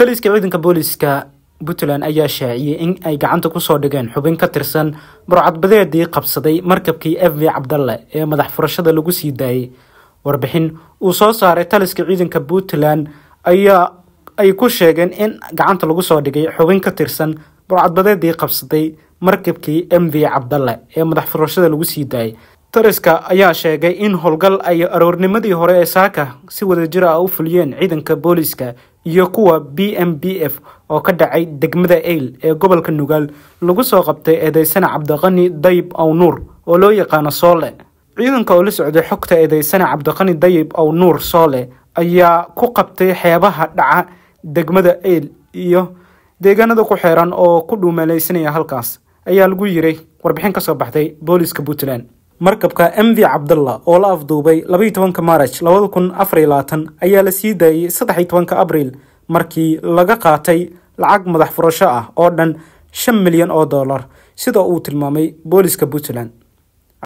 taliska ciidanka booliiska puntland ayaa shaaciyey in ay gacanta kusoo dhigeen xubin ka tirsan burcadbadeedii qabsaday markabkii f v cabdalle ee madax furashada lagu sii daayey warbixin uu soo saaray taliska ciidanka puntland ayaa ay ku sheegeen in gacanta lagu soo dhigay xubin ka tirsan burcadbadeedii qabsaday markabkii m v cabdalle ee madax furashada lagu sii daayey tariska ayaa sheegay in howlgal ay aroornimadii hore ee saaka si wada jir ah u fuliyeen ciidanka booliiska iyo kuwa b m b f oo ka dhacay degmada eyl ee gobolka nugaal lagu soo qabtay eedeysane cabdiqani dayib ow oo loo yaqaano soole ciidanka oo la socday xogta eedeysane cabdiqani dayib ow soole ayaa ku qabtay xeebaha dhaca degmada eyl iyo deegaanada ku xeeran oo ku dhuumeelaysanaya halkaas ayaa lagu yiray warbixin ka soo baxday booliiska puntland markabka m v cabdalla oo la afduubay labaiyi tobanka maaraj labada kun afariy labaatan ayaa la sii daayey saddexi tobanka abriil markii laga qaatay lacag madax furasho ah oo dhan shan milyan oo dollar sida uu tilmaamay booliiska puntland